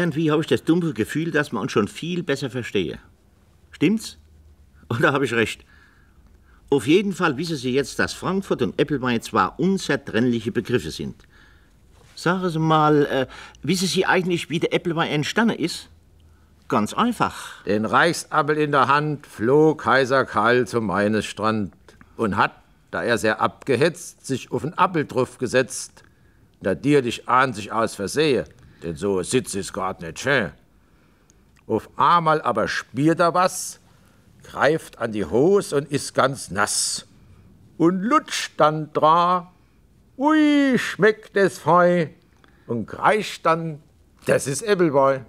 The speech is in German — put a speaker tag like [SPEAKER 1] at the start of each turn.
[SPEAKER 1] Irgendwie habe ich das dumme Gefühl, dass man uns schon viel besser verstehe. Stimmt's? Oder habe ich recht? Auf jeden Fall wissen Sie jetzt, dass Frankfurt und Applewein zwar unzertrennliche Begriffe sind. Sagen Sie mal, äh, wissen Sie eigentlich, wie der Applewein entstanden ist? Ganz einfach. Den Reichsappel in der Hand floh
[SPEAKER 2] Kaiser Karl zum Meeresstrand und hat, da er sehr abgehetzt, sich auf den Appel drauf gesetzt. Da dir dich ahnt sich aus versehe denn so sitzt es grad nicht schön. Auf einmal aber spürt er was, greift an die Hose und ist ganz nass. Und lutscht dann dran, ui, schmeckt es fein, und kreischt dann, das ist
[SPEAKER 3] Appleboy.